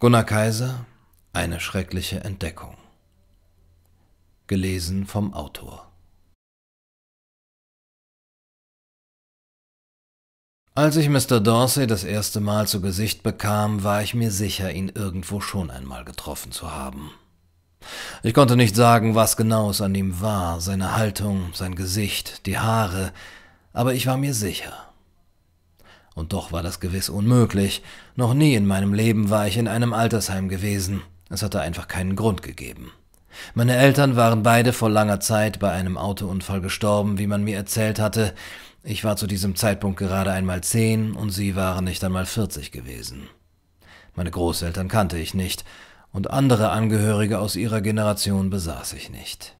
Gunnar Kaiser, eine schreckliche Entdeckung. Gelesen vom Autor. Als ich Mr. Dorsey das erste Mal zu Gesicht bekam, war ich mir sicher, ihn irgendwo schon einmal getroffen zu haben. Ich konnte nicht sagen, was genau es an ihm war, seine Haltung, sein Gesicht, die Haare, aber ich war mir sicher und doch war das gewiss unmöglich. Noch nie in meinem Leben war ich in einem Altersheim gewesen. Es hatte einfach keinen Grund gegeben. Meine Eltern waren beide vor langer Zeit bei einem Autounfall gestorben, wie man mir erzählt hatte. Ich war zu diesem Zeitpunkt gerade einmal zehn und sie waren nicht einmal vierzig gewesen. Meine Großeltern kannte ich nicht und andere Angehörige aus ihrer Generation besaß ich nicht.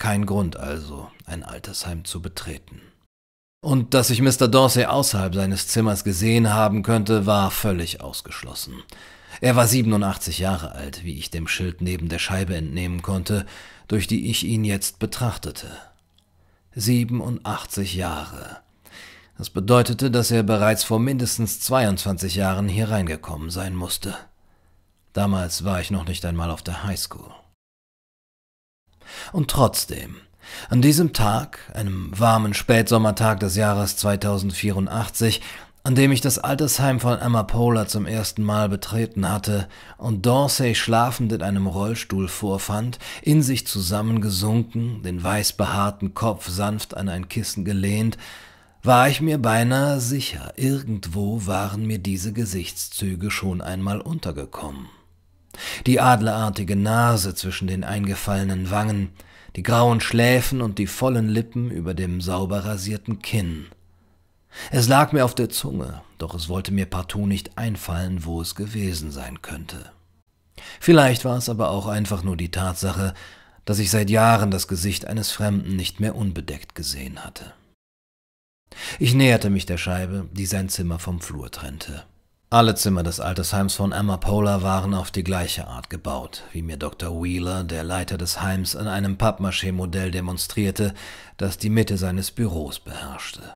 Kein Grund also, ein Altersheim zu betreten. Und dass ich Mr. Dorsey außerhalb seines Zimmers gesehen haben könnte, war völlig ausgeschlossen. Er war 87 Jahre alt, wie ich dem Schild neben der Scheibe entnehmen konnte, durch die ich ihn jetzt betrachtete. 87 Jahre. Das bedeutete, dass er bereits vor mindestens 22 Jahren hier reingekommen sein musste. Damals war ich noch nicht einmal auf der Highschool. Und trotzdem, an diesem Tag, einem warmen Spätsommertag des Jahres 2084, an dem ich das Altersheim von Emma Pola zum ersten Mal betreten hatte und Dorsey schlafend in einem Rollstuhl vorfand, in sich zusammengesunken, den weißbehaarten Kopf sanft an ein Kissen gelehnt, war ich mir beinahe sicher, irgendwo waren mir diese Gesichtszüge schon einmal untergekommen. Die adlerartige Nase zwischen den eingefallenen Wangen, die grauen Schläfen und die vollen Lippen über dem sauber rasierten Kinn. Es lag mir auf der Zunge, doch es wollte mir partout nicht einfallen, wo es gewesen sein könnte. Vielleicht war es aber auch einfach nur die Tatsache, dass ich seit Jahren das Gesicht eines Fremden nicht mehr unbedeckt gesehen hatte. Ich näherte mich der Scheibe, die sein Zimmer vom Flur trennte. Alle Zimmer des Altersheims von Emma Amapola waren auf die gleiche Art gebaut, wie mir Dr. Wheeler, der Leiter des Heims, in einem Pappmaché-Modell demonstrierte, das die Mitte seines Büros beherrschte.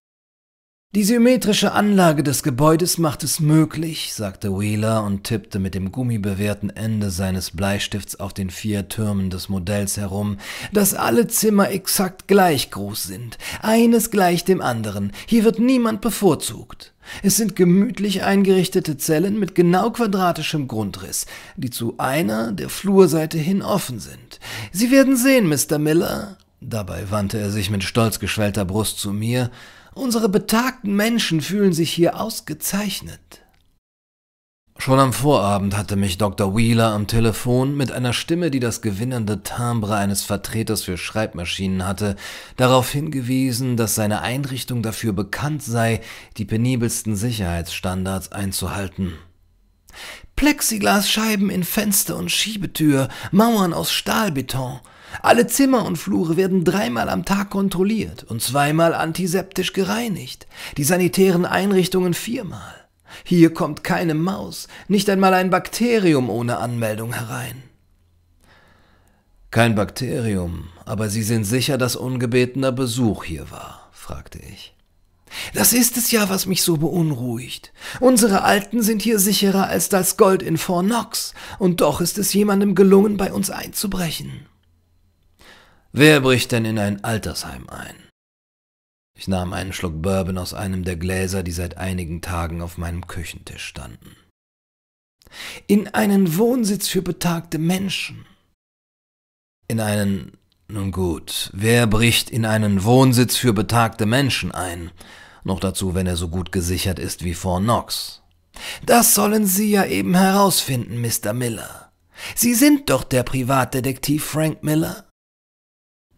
Die symmetrische Anlage des Gebäudes macht es möglich, sagte Wheeler und tippte mit dem gummibewehrten Ende seines Bleistifts auf den vier Türmen des Modells herum, dass alle Zimmer exakt gleich groß sind, eines gleich dem anderen, hier wird niemand bevorzugt. Es sind gemütlich eingerichtete Zellen mit genau quadratischem Grundriss, die zu einer der Flurseite hin offen sind. Sie werden sehen, Mr. Miller, dabei wandte er sich mit stolz geschwellter Brust zu mir, Unsere betagten Menschen fühlen sich hier ausgezeichnet. Schon am Vorabend hatte mich Dr. Wheeler am Telefon mit einer Stimme, die das gewinnende Timbre eines Vertreters für Schreibmaschinen hatte, darauf hingewiesen, dass seine Einrichtung dafür bekannt sei, die penibelsten Sicherheitsstandards einzuhalten. Plexiglasscheiben in Fenster und Schiebetür, Mauern aus Stahlbeton, alle Zimmer und Flure werden dreimal am Tag kontrolliert und zweimal antiseptisch gereinigt, die sanitären Einrichtungen viermal. Hier kommt keine Maus, nicht einmal ein Bakterium ohne Anmeldung herein. Kein Bakterium, aber Sie sind sicher, dass ungebetener Besuch hier war? fragte ich. Das ist es ja, was mich so beunruhigt. Unsere Alten sind hier sicherer als das Gold in Fort Knox, und doch ist es jemandem gelungen, bei uns einzubrechen. Wer bricht denn in ein Altersheim ein? Ich nahm einen Schluck Bourbon aus einem der Gläser, die seit einigen Tagen auf meinem Küchentisch standen. In einen Wohnsitz für betagte Menschen. In einen. Nun gut, wer bricht in einen Wohnsitz für betagte Menschen ein? Noch dazu, wenn er so gut gesichert ist wie vor Knox. Das sollen Sie ja eben herausfinden, Mr. Miller. Sie sind doch der Privatdetektiv Frank Miller.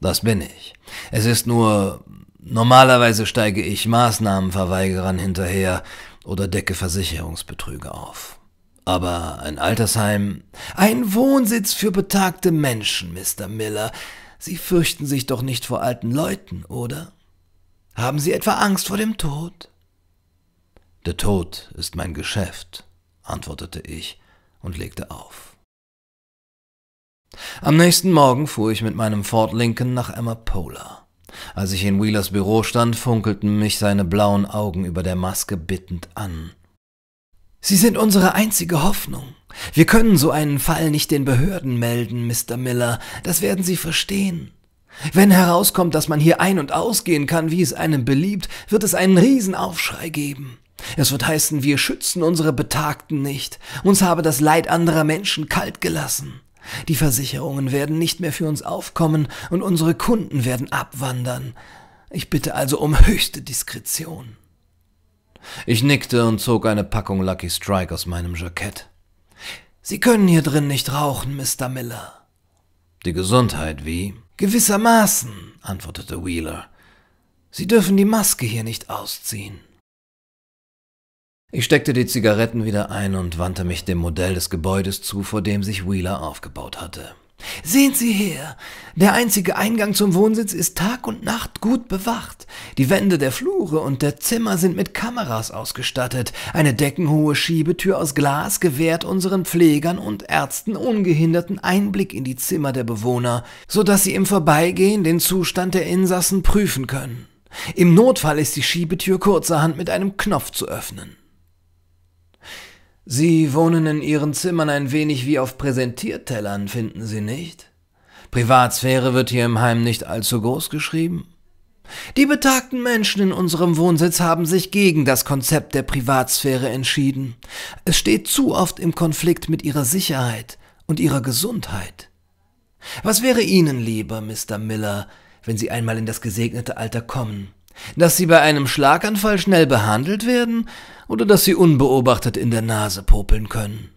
Das bin ich. Es ist nur, normalerweise steige ich Maßnahmenverweigerern hinterher oder decke Versicherungsbetrüge auf. Aber ein Altersheim, ein Wohnsitz für betagte Menschen, Mr. Miller. Sie fürchten sich doch nicht vor alten Leuten, oder? Haben Sie etwa Angst vor dem Tod? Der Tod ist mein Geschäft, antwortete ich und legte auf. Am nächsten Morgen fuhr ich mit meinem Ford Lincoln nach Amapola. Als ich in Wheelers Büro stand, funkelten mich seine blauen Augen über der Maske bittend an. Sie sind unsere einzige Hoffnung. Wir können so einen Fall nicht den Behörden melden, Mr. Miller, das werden Sie verstehen. Wenn herauskommt, dass man hier ein- und ausgehen kann, wie es einem beliebt, wird es einen Riesenaufschrei geben. Es wird heißen, wir schützen unsere Betagten nicht, uns habe das Leid anderer Menschen kalt gelassen. Die Versicherungen werden nicht mehr für uns aufkommen und unsere Kunden werden abwandern. Ich bitte also um höchste Diskretion. Ich nickte und zog eine Packung Lucky Strike aus meinem Jackett. Sie können hier drin nicht rauchen, Mr. Miller. Die Gesundheit wie? Gewissermaßen, antwortete Wheeler. Sie dürfen die Maske hier nicht ausziehen. Ich steckte die Zigaretten wieder ein und wandte mich dem Modell des Gebäudes zu, vor dem sich Wheeler aufgebaut hatte. Sehen Sie her! Der einzige Eingang zum Wohnsitz ist Tag und Nacht gut bewacht. Die Wände der Flure und der Zimmer sind mit Kameras ausgestattet. Eine deckenhohe Schiebetür aus Glas gewährt unseren Pflegern und Ärzten ungehinderten Einblick in die Zimmer der Bewohner, so dass sie im Vorbeigehen den Zustand der Insassen prüfen können. Im Notfall ist die Schiebetür kurzerhand mit einem Knopf zu öffnen. Sie wohnen in Ihren Zimmern ein wenig wie auf Präsentiertellern, finden Sie nicht? Privatsphäre wird hier im Heim nicht allzu groß geschrieben. Die betagten Menschen in unserem Wohnsitz haben sich gegen das Konzept der Privatsphäre entschieden. Es steht zu oft im Konflikt mit ihrer Sicherheit und ihrer Gesundheit. Was wäre Ihnen lieber, Mr. Miller, wenn Sie einmal in das gesegnete Alter kommen? Dass Sie bei einem Schlaganfall schnell behandelt werden oder dass sie unbeobachtet in der Nase popeln können.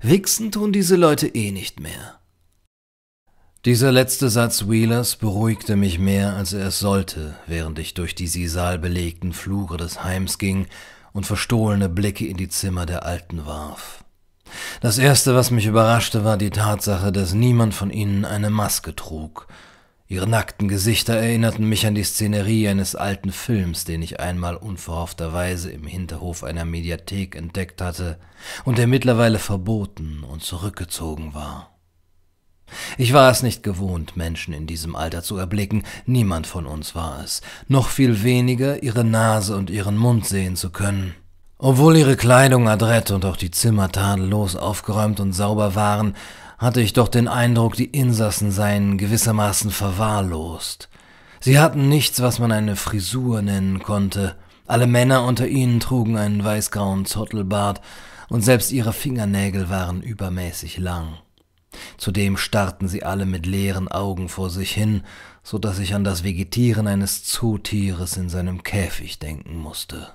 Wichsen tun diese Leute eh nicht mehr. Dieser letzte Satz Wheelers beruhigte mich mehr, als er es sollte, während ich durch die sisal belegten Flure des Heims ging und verstohlene Blicke in die Zimmer der Alten warf. Das Erste, was mich überraschte, war die Tatsache, dass niemand von ihnen eine Maske trug, Ihre nackten Gesichter erinnerten mich an die Szenerie eines alten Films, den ich einmal unverhoffterweise im Hinterhof einer Mediathek entdeckt hatte und der mittlerweile verboten und zurückgezogen war. Ich war es nicht gewohnt, Menschen in diesem Alter zu erblicken, niemand von uns war es, noch viel weniger ihre Nase und ihren Mund sehen zu können. Obwohl ihre Kleidung adrett und auch die Zimmer tadellos aufgeräumt und sauber waren, hatte ich doch den Eindruck, die Insassen seien gewissermaßen verwahrlost. Sie hatten nichts, was man eine Frisur nennen konnte. Alle Männer unter ihnen trugen einen weißgrauen Zottelbart, und selbst ihre Fingernägel waren übermäßig lang. Zudem starrten sie alle mit leeren Augen vor sich hin, so dass ich an das Vegetieren eines Zootieres in seinem Käfig denken musste.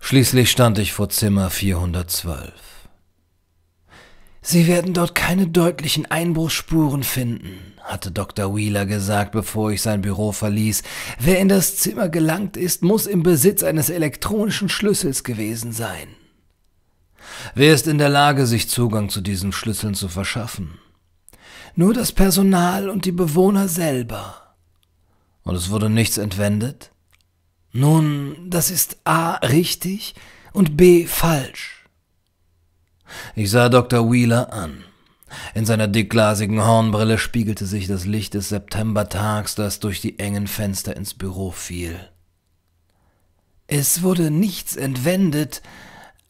Schließlich stand ich vor Zimmer 412. Sie werden dort keine deutlichen Einbruchsspuren finden, hatte Dr. Wheeler gesagt, bevor ich sein Büro verließ. Wer in das Zimmer gelangt ist, muss im Besitz eines elektronischen Schlüssels gewesen sein. Wer ist in der Lage, sich Zugang zu diesen Schlüsseln zu verschaffen? Nur das Personal und die Bewohner selber. Und es wurde nichts entwendet? Nun, das ist a richtig und b falsch. Ich sah Dr. Wheeler an. In seiner dickglasigen Hornbrille spiegelte sich das Licht des Septembertags, das durch die engen Fenster ins Büro fiel. Es wurde nichts entwendet,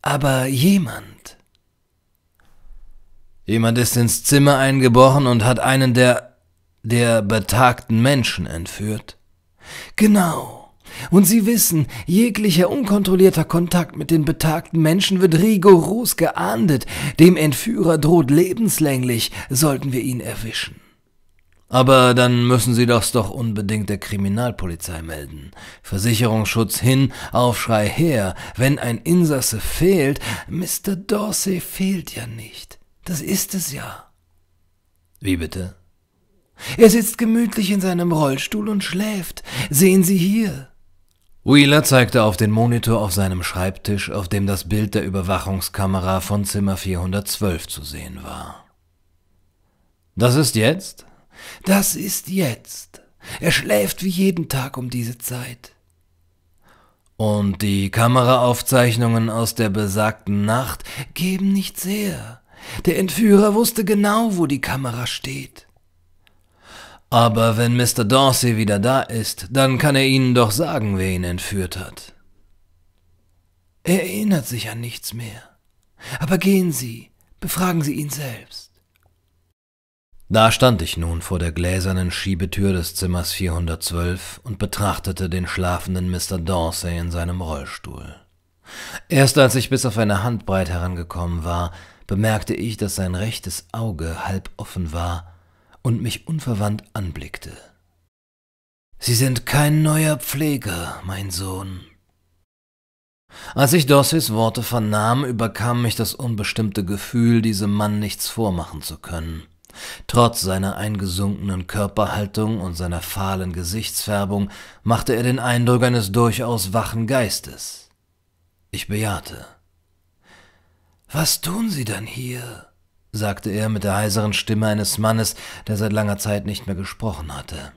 aber jemand. Jemand ist ins Zimmer eingebrochen und hat einen der der betagten Menschen entführt. Genau. Und Sie wissen, jeglicher unkontrollierter Kontakt mit den betagten Menschen wird rigoros geahndet. Dem Entführer droht lebenslänglich, sollten wir ihn erwischen. Aber dann müssen Sie das doch unbedingt der Kriminalpolizei melden. Versicherungsschutz hin, Aufschrei her. Wenn ein Insasse fehlt, Mr. Dorsey fehlt ja nicht. Das ist es ja. Wie bitte? Er sitzt gemütlich in seinem Rollstuhl und schläft. Sehen Sie hier. Wheeler zeigte auf den Monitor auf seinem Schreibtisch, auf dem das Bild der Überwachungskamera von Zimmer 412 zu sehen war. Das ist jetzt? Das ist jetzt. Er schläft wie jeden Tag um diese Zeit. Und die Kameraaufzeichnungen aus der besagten Nacht geben nichts her. Der Entführer wusste genau, wo die Kamera steht. Aber wenn Mr. Dorsey wieder da ist, dann kann er Ihnen doch sagen, wer ihn entführt hat. Er erinnert sich an nichts mehr. Aber gehen Sie, befragen Sie ihn selbst. Da stand ich nun vor der gläsernen Schiebetür des Zimmers 412 und betrachtete den schlafenden Mr. Dorsey in seinem Rollstuhl. Erst als ich bis auf eine Handbreit herangekommen war, bemerkte ich, dass sein rechtes Auge halb offen war und mich unverwandt anblickte. Sie sind kein neuer Pfleger, mein Sohn. Als ich Dossys Worte vernahm, überkam mich das unbestimmte Gefühl, diesem Mann nichts vormachen zu können. Trotz seiner eingesunkenen Körperhaltung und seiner fahlen Gesichtsfärbung machte er den Eindruck eines durchaus wachen Geistes. Ich bejahte. Was tun Sie denn hier? sagte er mit der heiseren Stimme eines Mannes, der seit langer Zeit nicht mehr gesprochen hatte.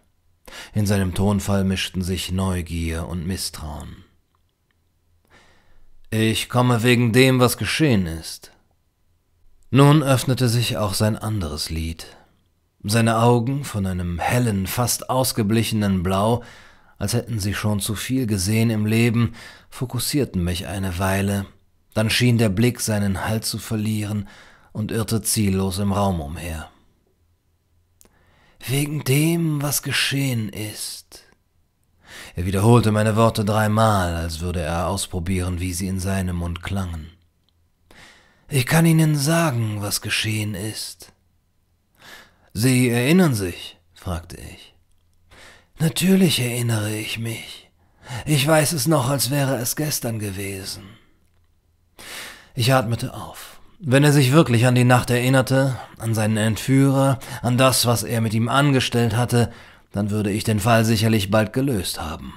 In seinem Tonfall mischten sich Neugier und Misstrauen. Ich komme wegen dem, was geschehen ist. Nun öffnete sich auch sein anderes Lied. Seine Augen von einem hellen, fast ausgeblichenen Blau, als hätten sie schon zu viel gesehen im Leben, fokussierten mich eine Weile, dann schien der Blick seinen Halt zu verlieren und irrte ziellos im Raum umher. Wegen dem, was geschehen ist. Er wiederholte meine Worte dreimal, als würde er ausprobieren, wie sie in seinem Mund klangen. Ich kann Ihnen sagen, was geschehen ist. Sie erinnern sich? fragte ich. Natürlich erinnere ich mich. Ich weiß es noch, als wäre es gestern gewesen. Ich atmete auf. Wenn er sich wirklich an die Nacht erinnerte, an seinen Entführer, an das, was er mit ihm angestellt hatte, dann würde ich den Fall sicherlich bald gelöst haben.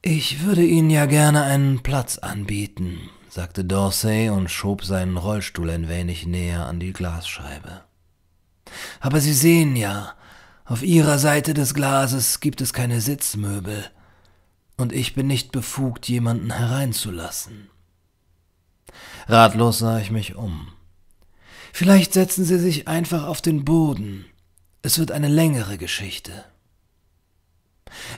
Ich würde Ihnen ja gerne einen Platz anbieten, sagte Dorsey und schob seinen Rollstuhl ein wenig näher an die Glasscheibe. Aber Sie sehen ja, auf Ihrer Seite des Glases gibt es keine Sitzmöbel, und ich bin nicht befugt, jemanden hereinzulassen. Ratlos sah ich mich um. Vielleicht setzen Sie sich einfach auf den Boden. Es wird eine längere Geschichte.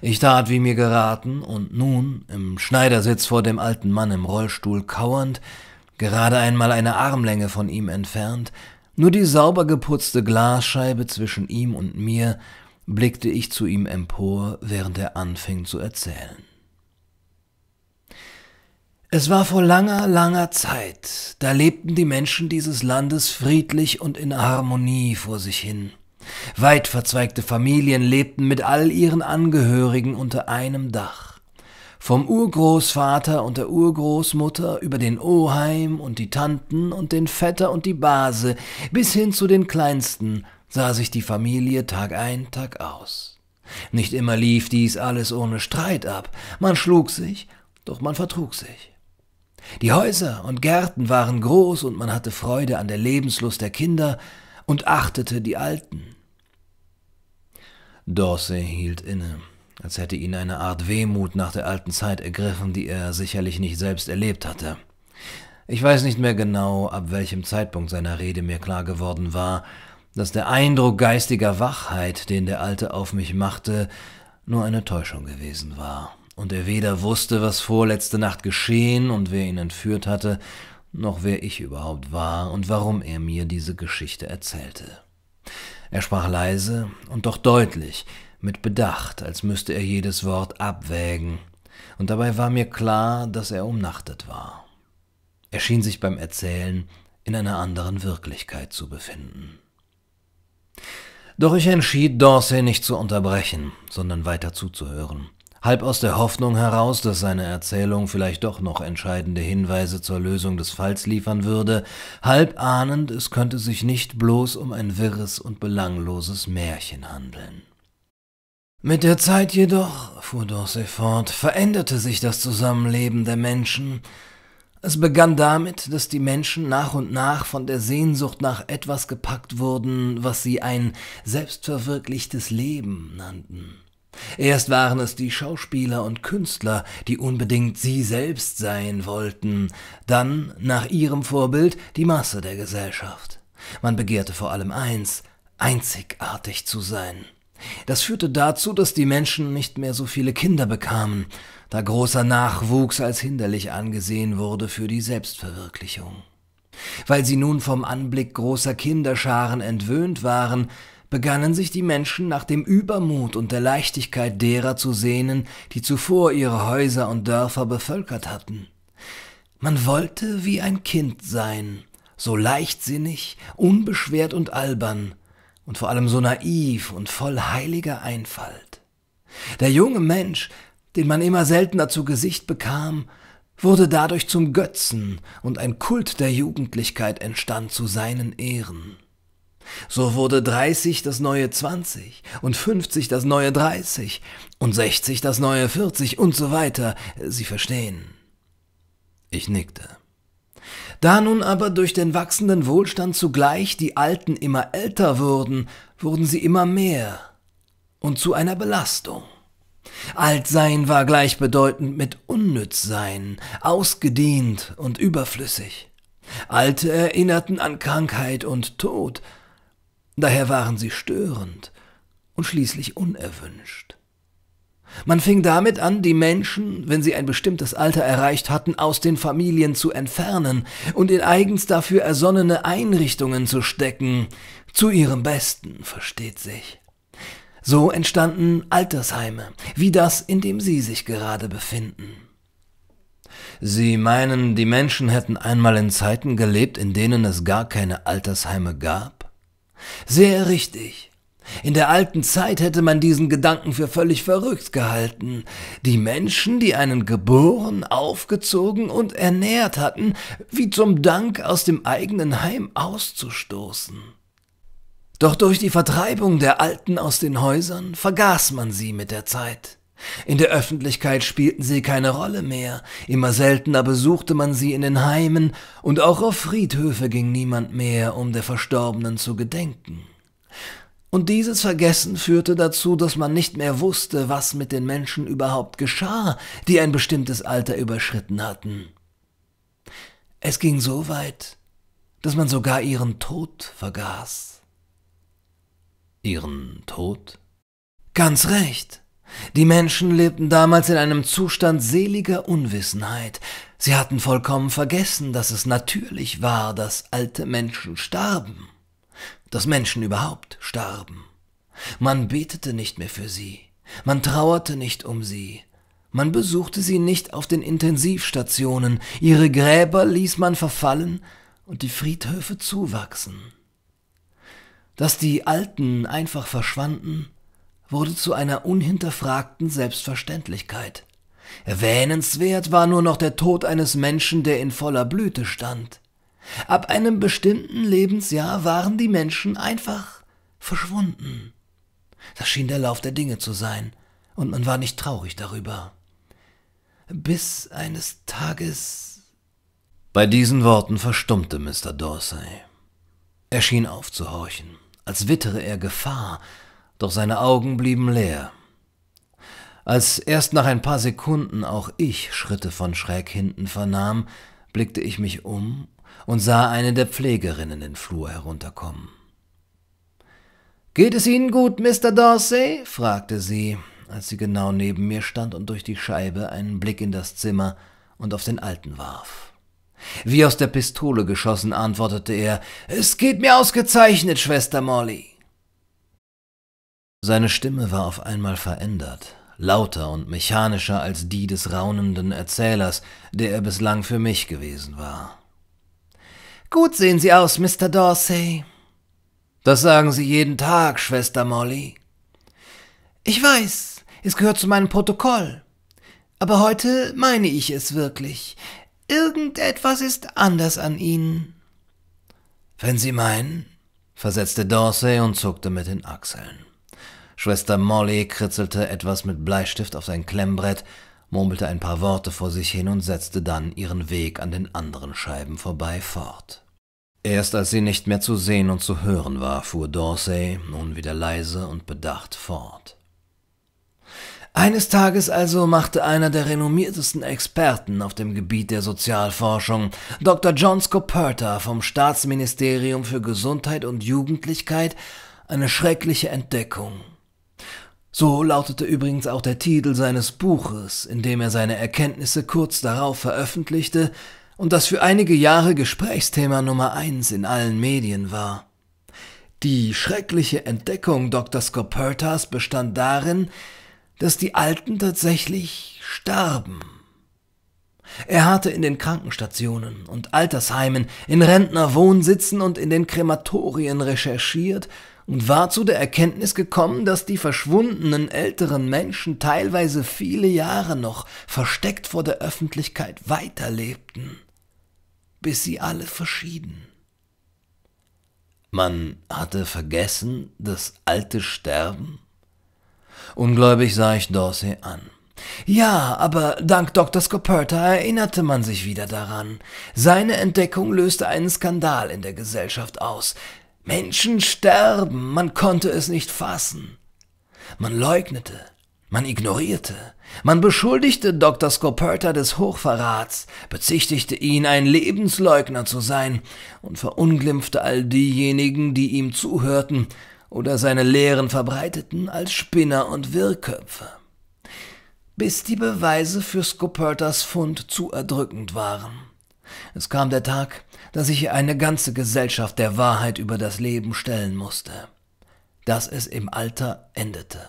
Ich tat, wie mir geraten, und nun, im Schneidersitz vor dem alten Mann im Rollstuhl kauernd, gerade einmal eine Armlänge von ihm entfernt, nur die sauber geputzte Glasscheibe zwischen ihm und mir, blickte ich zu ihm empor, während er anfing zu erzählen. Es war vor langer, langer Zeit, da lebten die Menschen dieses Landes friedlich und in Harmonie vor sich hin. Weit verzweigte Familien lebten mit all ihren Angehörigen unter einem Dach. Vom Urgroßvater und der Urgroßmutter über den Oheim und die Tanten und den Vetter und die Base bis hin zu den Kleinsten sah sich die Familie Tag ein, Tag aus. Nicht immer lief dies alles ohne Streit ab, man schlug sich, doch man vertrug sich. Die Häuser und Gärten waren groß und man hatte Freude an der Lebenslust der Kinder und achtete die Alten. Dorsey hielt inne, als hätte ihn eine Art Wehmut nach der alten Zeit ergriffen, die er sicherlich nicht selbst erlebt hatte. Ich weiß nicht mehr genau, ab welchem Zeitpunkt seiner Rede mir klar geworden war, dass der Eindruck geistiger Wachheit, den der Alte auf mich machte, nur eine Täuschung gewesen war und er weder wusste, was vorletzte Nacht geschehen und wer ihn entführt hatte, noch wer ich überhaupt war und warum er mir diese Geschichte erzählte. Er sprach leise und doch deutlich, mit Bedacht, als müsste er jedes Wort abwägen, und dabei war mir klar, dass er umnachtet war. Er schien sich beim Erzählen in einer anderen Wirklichkeit zu befinden. Doch ich entschied, Dorsey nicht zu unterbrechen, sondern weiter zuzuhören halb aus der Hoffnung heraus, dass seine Erzählung vielleicht doch noch entscheidende Hinweise zur Lösung des Falls liefern würde, halb ahnend, es könnte sich nicht bloß um ein wirres und belangloses Märchen handeln. Mit der Zeit jedoch, fuhr Dorsey fort, veränderte sich das Zusammenleben der Menschen. Es begann damit, dass die Menschen nach und nach von der Sehnsucht nach etwas gepackt wurden, was sie ein selbstverwirklichtes Leben nannten. Erst waren es die Schauspieler und Künstler, die unbedingt sie selbst sein wollten, dann nach ihrem Vorbild die Masse der Gesellschaft. Man begehrte vor allem eins, einzigartig zu sein. Das führte dazu, dass die Menschen nicht mehr so viele Kinder bekamen, da großer Nachwuchs als hinderlich angesehen wurde für die Selbstverwirklichung. Weil sie nun vom Anblick großer Kinderscharen entwöhnt waren, begannen sich die Menschen nach dem Übermut und der Leichtigkeit derer zu sehnen, die zuvor ihre Häuser und Dörfer bevölkert hatten. Man wollte wie ein Kind sein, so leichtsinnig, unbeschwert und albern, und vor allem so naiv und voll heiliger Einfalt. Der junge Mensch, den man immer seltener zu Gesicht bekam, wurde dadurch zum Götzen, und ein Kult der Jugendlichkeit entstand zu seinen Ehren. So wurde 30 das neue 20 und 50 das neue 30 und 60 das neue 40 und so weiter. Sie verstehen. Ich nickte. Da nun aber durch den wachsenden Wohlstand zugleich die Alten immer älter wurden, wurden sie immer mehr und zu einer Belastung. Altsein war gleichbedeutend mit Unnützsein, ausgedient und überflüssig. Alte erinnerten an Krankheit und Tod, Daher waren sie störend und schließlich unerwünscht. Man fing damit an, die Menschen, wenn sie ein bestimmtes Alter erreicht hatten, aus den Familien zu entfernen und in eigens dafür ersonnene Einrichtungen zu stecken, zu ihrem Besten, versteht sich. So entstanden Altersheime, wie das, in dem Sie sich gerade befinden. Sie meinen, die Menschen hätten einmal in Zeiten gelebt, in denen es gar keine Altersheime gab? Sehr richtig. In der alten Zeit hätte man diesen Gedanken für völlig verrückt gehalten. Die Menschen, die einen geboren, aufgezogen und ernährt hatten, wie zum Dank aus dem eigenen Heim auszustoßen. Doch durch die Vertreibung der Alten aus den Häusern vergaß man sie mit der Zeit. In der Öffentlichkeit spielten sie keine Rolle mehr, immer seltener besuchte man sie in den Heimen, und auch auf Friedhöfe ging niemand mehr, um der Verstorbenen zu gedenken. Und dieses Vergessen führte dazu, dass man nicht mehr wusste, was mit den Menschen überhaupt geschah, die ein bestimmtes Alter überschritten hatten. Es ging so weit, dass man sogar ihren Tod vergaß. Ihren Tod? Ganz recht. Die Menschen lebten damals in einem Zustand seliger Unwissenheit. Sie hatten vollkommen vergessen, dass es natürlich war, dass alte Menschen starben, dass Menschen überhaupt starben. Man betete nicht mehr für sie, man trauerte nicht um sie, man besuchte sie nicht auf den Intensivstationen, ihre Gräber ließ man verfallen und die Friedhöfe zuwachsen. Dass die Alten einfach verschwanden, wurde zu einer unhinterfragten Selbstverständlichkeit. Erwähnenswert war nur noch der Tod eines Menschen, der in voller Blüte stand. Ab einem bestimmten Lebensjahr waren die Menschen einfach verschwunden. Das schien der Lauf der Dinge zu sein, und man war nicht traurig darüber. Bis eines Tages. Bei diesen Worten verstummte Mr. Dorsey. Er schien aufzuhorchen, als wittere er Gefahr, doch seine Augen blieben leer. Als erst nach ein paar Sekunden auch ich Schritte von schräg hinten vernahm, blickte ich mich um und sah eine der Pflegerinnen den Flur herunterkommen. Geht es Ihnen gut, Mr. Dorsey? fragte sie, als sie genau neben mir stand und durch die Scheibe einen Blick in das Zimmer und auf den Alten warf. Wie aus der Pistole geschossen, antwortete er Es geht mir ausgezeichnet, Schwester Molly. Seine Stimme war auf einmal verändert, lauter und mechanischer als die des raunenden Erzählers, der er bislang für mich gewesen war. Gut sehen Sie aus, Mr. Dorsey. Das sagen Sie jeden Tag, Schwester Molly. Ich weiß, es gehört zu meinem Protokoll. Aber heute meine ich es wirklich. Irgendetwas ist anders an Ihnen. Wenn Sie meinen, versetzte Dorsey und zuckte mit den Achseln. Schwester Molly kritzelte etwas mit Bleistift auf sein Klemmbrett, murmelte ein paar Worte vor sich hin und setzte dann ihren Weg an den anderen Scheiben vorbei fort. Erst als sie nicht mehr zu sehen und zu hören war, fuhr Dorsey nun wieder leise und bedacht fort. Eines Tages also machte einer der renommiertesten Experten auf dem Gebiet der Sozialforschung, Dr. John Scoperta vom Staatsministerium für Gesundheit und Jugendlichkeit, eine schreckliche Entdeckung. So lautete übrigens auch der Titel seines Buches, in dem er seine Erkenntnisse kurz darauf veröffentlichte und das für einige Jahre Gesprächsthema Nummer eins in allen Medien war. Die schreckliche Entdeckung Dr. Scopertas bestand darin, dass die Alten tatsächlich starben. Er hatte in den Krankenstationen und Altersheimen, in Rentnerwohnsitzen und in den Krematorien recherchiert und war zu der Erkenntnis gekommen, dass die verschwundenen älteren Menschen teilweise viele Jahre noch versteckt vor der Öffentlichkeit weiterlebten, bis sie alle verschieden. Man hatte vergessen das alte Sterben? Ungläubig sah ich Dorsey an. Ja, aber dank Dr. Scoperta erinnerte man sich wieder daran. Seine Entdeckung löste einen Skandal in der Gesellschaft aus. Menschen sterben, man konnte es nicht fassen. Man leugnete, man ignorierte, man beschuldigte Dr. Scoperta des Hochverrats, bezichtigte ihn, ein Lebensleugner zu sein und verunglimpfte all diejenigen, die ihm zuhörten oder seine Lehren verbreiteten, als Spinner und Wirrköpfe. Bis die Beweise für Scopertas Fund zu erdrückend waren. Es kam der Tag, dass ich eine ganze Gesellschaft der Wahrheit über das Leben stellen musste, dass es im Alter endete,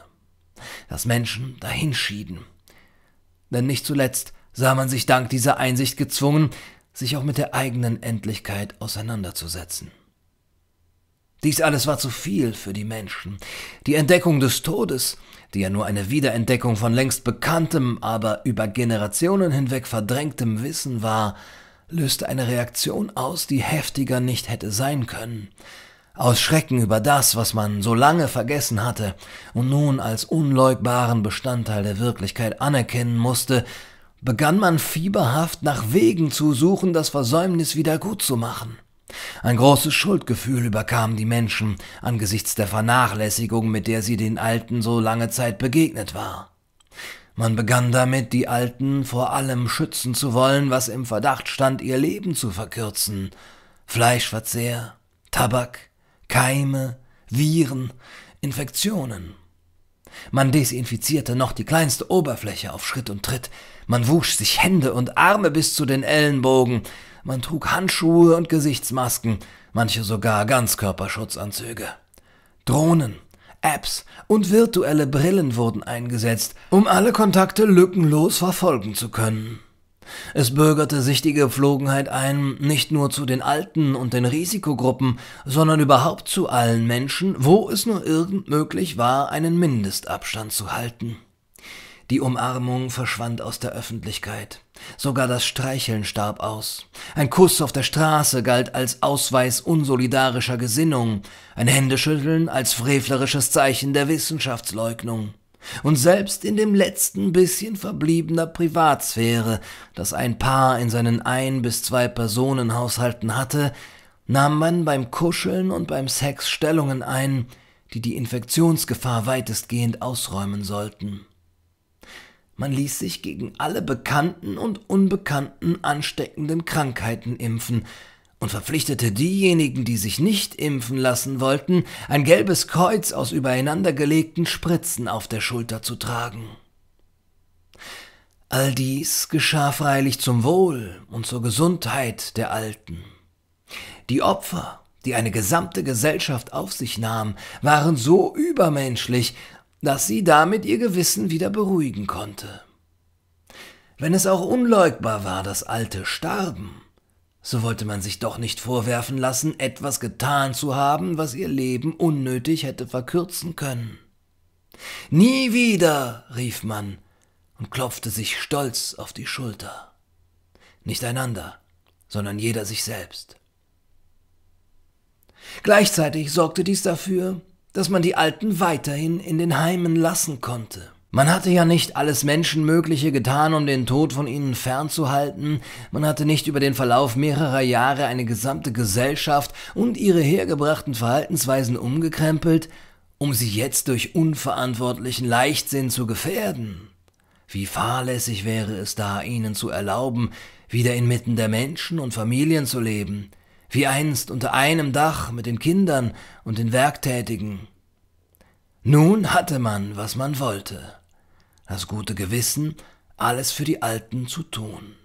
dass Menschen dahinschieden. Denn nicht zuletzt sah man sich dank dieser Einsicht gezwungen, sich auch mit der eigenen Endlichkeit auseinanderzusetzen. Dies alles war zu viel für die Menschen. Die Entdeckung des Todes, die ja nur eine Wiederentdeckung von längst bekanntem, aber über Generationen hinweg verdrängtem Wissen war, löste eine Reaktion aus, die heftiger nicht hätte sein können. Aus Schrecken über das, was man so lange vergessen hatte und nun als unleugbaren Bestandteil der Wirklichkeit anerkennen musste, begann man fieberhaft nach Wegen zu suchen, das Versäumnis wieder gut zu machen. Ein großes Schuldgefühl überkam die Menschen angesichts der Vernachlässigung, mit der sie den Alten so lange Zeit begegnet war. Man begann damit, die Alten vor allem schützen zu wollen, was im Verdacht stand, ihr Leben zu verkürzen. Fleischverzehr, Tabak, Keime, Viren, Infektionen. Man desinfizierte noch die kleinste Oberfläche auf Schritt und Tritt, man wusch sich Hände und Arme bis zu den Ellenbogen, man trug Handschuhe und Gesichtsmasken, manche sogar Ganzkörperschutzanzüge. Drohnen, Apps und virtuelle Brillen wurden eingesetzt, um alle Kontakte lückenlos verfolgen zu können. Es bürgerte sich die Gepflogenheit ein, nicht nur zu den Alten und den Risikogruppen, sondern überhaupt zu allen Menschen, wo es nur irgend möglich war, einen Mindestabstand zu halten. Die Umarmung verschwand aus der Öffentlichkeit. Sogar das Streicheln starb aus. Ein Kuss auf der Straße galt als Ausweis unsolidarischer Gesinnung, ein Händeschütteln als frevlerisches Zeichen der Wissenschaftsleugnung. Und selbst in dem letzten bisschen verbliebener Privatsphäre, das ein Paar in seinen ein bis zwei Personenhaushalten hatte, nahm man beim Kuscheln und beim Sex Stellungen ein, die die Infektionsgefahr weitestgehend ausräumen sollten. Man ließ sich gegen alle bekannten und unbekannten ansteckenden Krankheiten impfen und verpflichtete diejenigen, die sich nicht impfen lassen wollten, ein gelbes Kreuz aus übereinandergelegten Spritzen auf der Schulter zu tragen. All dies geschah freilich zum Wohl und zur Gesundheit der Alten. Die Opfer, die eine gesamte Gesellschaft auf sich nahm, waren so übermenschlich dass sie damit ihr Gewissen wieder beruhigen konnte. Wenn es auch unleugbar war, das alte Starben, so wollte man sich doch nicht vorwerfen lassen, etwas getan zu haben, was ihr Leben unnötig hätte verkürzen können. Nie wieder, rief man und klopfte sich stolz auf die Schulter. Nicht einander, sondern jeder sich selbst. Gleichzeitig sorgte dies dafür, dass man die Alten weiterhin in den Heimen lassen konnte. Man hatte ja nicht alles Menschenmögliche getan, um den Tod von ihnen fernzuhalten, man hatte nicht über den Verlauf mehrerer Jahre eine gesamte Gesellschaft und ihre hergebrachten Verhaltensweisen umgekrempelt, um sie jetzt durch unverantwortlichen Leichtsinn zu gefährden. Wie fahrlässig wäre es da, ihnen zu erlauben, wieder inmitten der Menschen und Familien zu leben, wie einst unter einem Dach mit den Kindern und den Werktätigen. Nun hatte man, was man wollte, das gute Gewissen, alles für die Alten zu tun.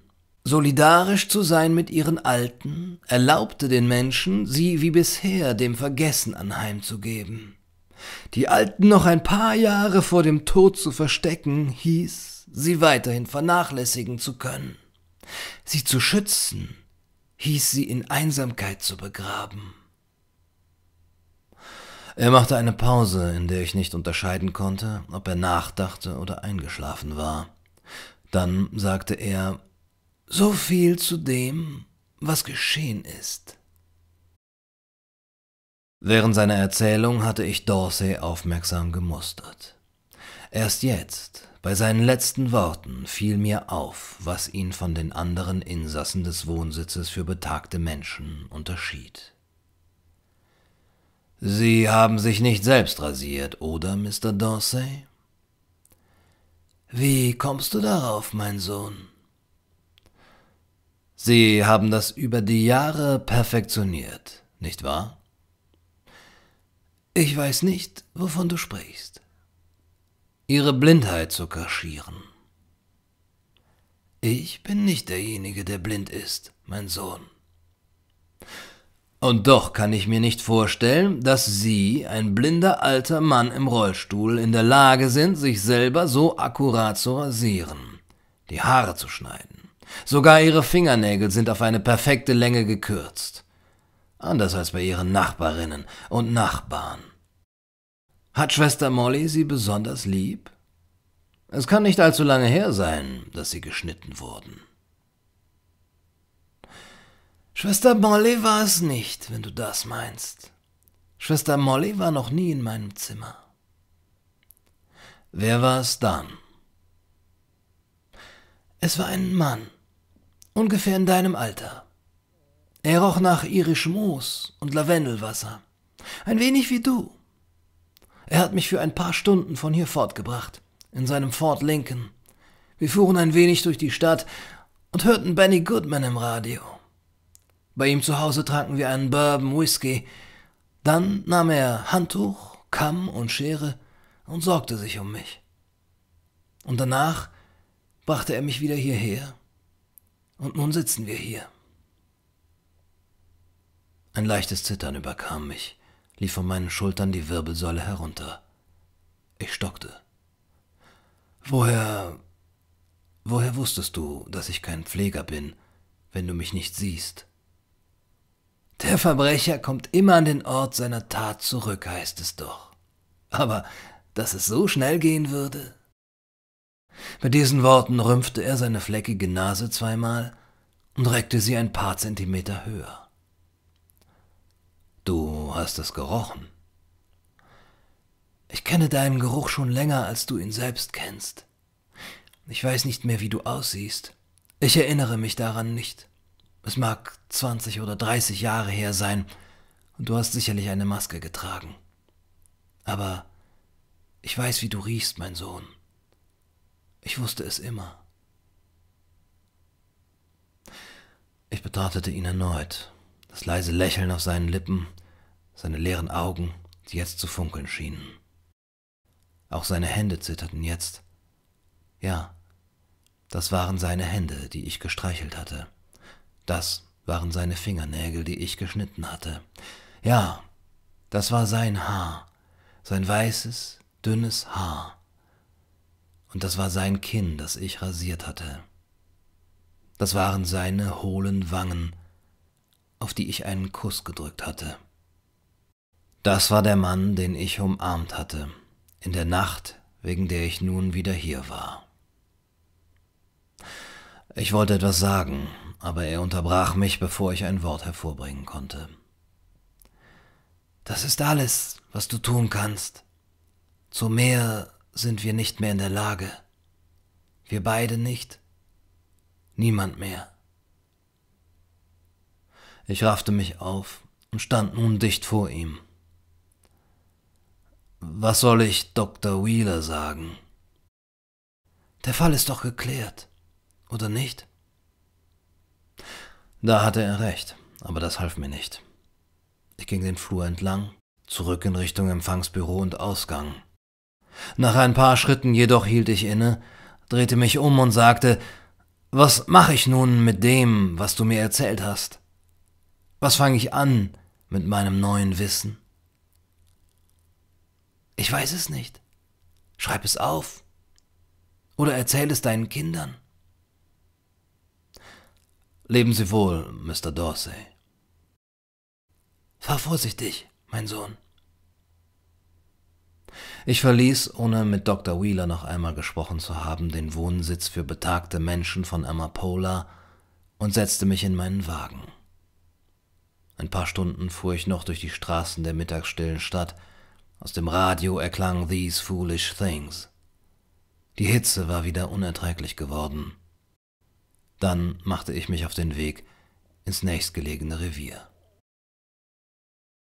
Solidarisch zu sein mit ihren Alten erlaubte den Menschen, sie wie bisher dem Vergessen anheimzugeben. Die Alten noch ein paar Jahre vor dem Tod zu verstecken, hieß, sie weiterhin vernachlässigen zu können. Sie zu schützen, hieß sie in Einsamkeit zu begraben. Er machte eine Pause, in der ich nicht unterscheiden konnte, ob er nachdachte oder eingeschlafen war. Dann sagte er So viel zu dem, was geschehen ist. Während seiner Erzählung hatte ich Dorsey aufmerksam gemustert. Erst jetzt, bei seinen letzten Worten fiel mir auf, was ihn von den anderen Insassen des Wohnsitzes für betagte Menschen unterschied. Sie haben sich nicht selbst rasiert, oder, Mr. Dorsey? Wie kommst du darauf, mein Sohn? Sie haben das über die Jahre perfektioniert, nicht wahr? Ich weiß nicht, wovon du sprichst ihre Blindheit zu kaschieren. Ich bin nicht derjenige, der blind ist, mein Sohn. Und doch kann ich mir nicht vorstellen, dass Sie, ein blinder alter Mann im Rollstuhl, in der Lage sind, sich selber so akkurat zu rasieren, die Haare zu schneiden. Sogar Ihre Fingernägel sind auf eine perfekte Länge gekürzt. Anders als bei Ihren Nachbarinnen und Nachbarn. Hat Schwester Molly sie besonders lieb? Es kann nicht allzu lange her sein, dass sie geschnitten wurden. Schwester Molly war es nicht, wenn du das meinst. Schwester Molly war noch nie in meinem Zimmer. Wer war es dann? Es war ein Mann, ungefähr in deinem Alter. Er roch nach irischem Moos und Lavendelwasser, ein wenig wie du. Er hat mich für ein paar Stunden von hier fortgebracht, in seinem Ford Lincoln. Wir fuhren ein wenig durch die Stadt und hörten Benny Goodman im Radio. Bei ihm zu Hause tranken wir einen Bourbon Whisky. Dann nahm er Handtuch, Kamm und Schere und sorgte sich um mich. Und danach brachte er mich wieder hierher. Und nun sitzen wir hier. Ein leichtes Zittern überkam mich lief von meinen Schultern die Wirbelsäule herunter. Ich stockte. Woher. Woher wusstest du, dass ich kein Pfleger bin, wenn du mich nicht siehst? Der Verbrecher kommt immer an den Ort seiner Tat zurück, heißt es doch. Aber dass es so schnell gehen würde? Mit diesen Worten rümpfte er seine fleckige Nase zweimal und reckte sie ein paar Zentimeter höher. Du Du hast es gerochen. Ich kenne deinen Geruch schon länger, als du ihn selbst kennst. Ich weiß nicht mehr, wie du aussiehst. Ich erinnere mich daran nicht. Es mag 20 oder 30 Jahre her sein, und du hast sicherlich eine Maske getragen. Aber ich weiß, wie du riechst, mein Sohn. Ich wusste es immer. Ich betrachtete ihn erneut, das leise Lächeln auf seinen Lippen, seine leeren Augen, die jetzt zu funkeln schienen. Auch seine Hände zitterten jetzt. Ja, das waren seine Hände, die ich gestreichelt hatte. Das waren seine Fingernägel, die ich geschnitten hatte. Ja, das war sein Haar, sein weißes, dünnes Haar. Und das war sein Kinn, das ich rasiert hatte. Das waren seine hohlen Wangen, auf die ich einen Kuss gedrückt hatte. Das war der Mann, den ich umarmt hatte, in der Nacht, wegen der ich nun wieder hier war. Ich wollte etwas sagen, aber er unterbrach mich, bevor ich ein Wort hervorbringen konnte. Das ist alles, was du tun kannst. Zu mehr sind wir nicht mehr in der Lage. Wir beide nicht. Niemand mehr. Ich raffte mich auf und stand nun dicht vor ihm. Was soll ich Dr. Wheeler sagen? Der Fall ist doch geklärt, oder nicht? Da hatte er recht, aber das half mir nicht. Ich ging den Flur entlang, zurück in Richtung Empfangsbüro und Ausgang. Nach ein paar Schritten jedoch hielt ich inne, drehte mich um und sagte, was mache ich nun mit dem, was du mir erzählt hast? Was fange ich an mit meinem neuen Wissen? Ich weiß es nicht. Schreib es auf. Oder erzähl es deinen Kindern. Leben Sie wohl, Mr. Dorsey. Fahr vorsichtig, mein Sohn. Ich verließ, ohne mit Dr. Wheeler noch einmal gesprochen zu haben, den Wohnsitz für betagte Menschen von Amapola und setzte mich in meinen Wagen. Ein paar Stunden fuhr ich noch durch die Straßen der mittagsstillen Stadt, aus dem Radio erklang These Foolish Things. Die Hitze war wieder unerträglich geworden. Dann machte ich mich auf den Weg ins nächstgelegene Revier.